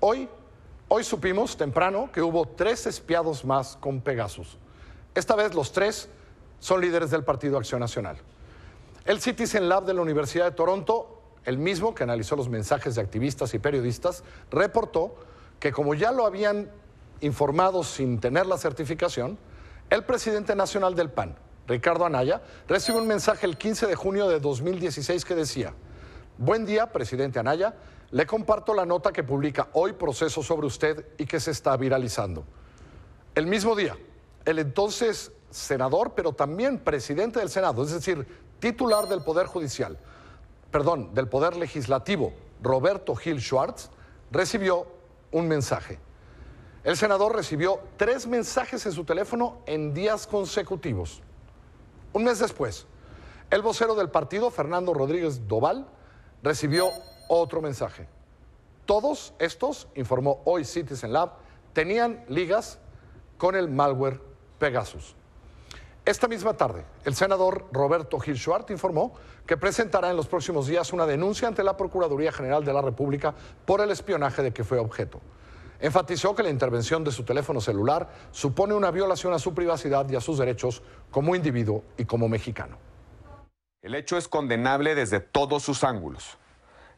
Hoy, hoy supimos temprano que hubo tres espiados más con Pegasus. Esta vez los tres son líderes del Partido Acción Nacional. El Citizen Lab de la Universidad de Toronto, el mismo que analizó los mensajes de activistas y periodistas, reportó que como ya lo habían informado sin tener la certificación, el presidente nacional del PAN, Ricardo Anaya, recibió un mensaje el 15 de junio de 2016 que decía, Buen día, presidente Anaya. Le comparto la nota que publica hoy Proceso sobre usted y que se está viralizando. El mismo día, el entonces senador, pero también presidente del Senado, es decir, titular del Poder Judicial, perdón, del Poder Legislativo, Roberto Gil Schwartz, recibió un mensaje. El senador recibió tres mensajes en su teléfono en días consecutivos. Un mes después, el vocero del partido, Fernando Rodríguez Doval, recibió otro mensaje. Todos estos, informó hoy Citizen Lab, tenían ligas con el malware Pegasus. Esta misma tarde, el senador Roberto Gil Schwartz informó que presentará en los próximos días una denuncia ante la Procuraduría General de la República por el espionaje de que fue objeto. Enfatizó que la intervención de su teléfono celular supone una violación a su privacidad y a sus derechos como individuo y como mexicano. El hecho es condenable desde todos sus ángulos.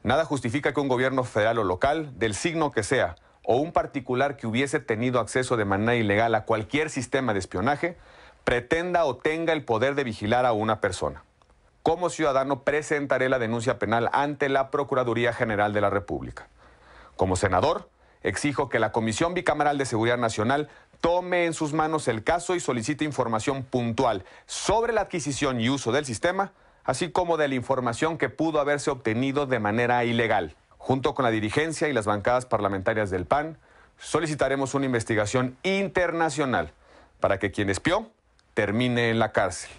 Nada justifica que un gobierno federal o local, del signo que sea, o un particular que hubiese tenido acceso de manera ilegal a cualquier sistema de espionaje, pretenda o tenga el poder de vigilar a una persona. Como ciudadano presentaré la denuncia penal ante la Procuraduría General de la República. Como senador, exijo que la Comisión Bicameral de Seguridad Nacional tome en sus manos el caso y solicite información puntual sobre la adquisición y uso del sistema así como de la información que pudo haberse obtenido de manera ilegal. Junto con la dirigencia y las bancadas parlamentarias del PAN, solicitaremos una investigación internacional para que quien espió termine en la cárcel.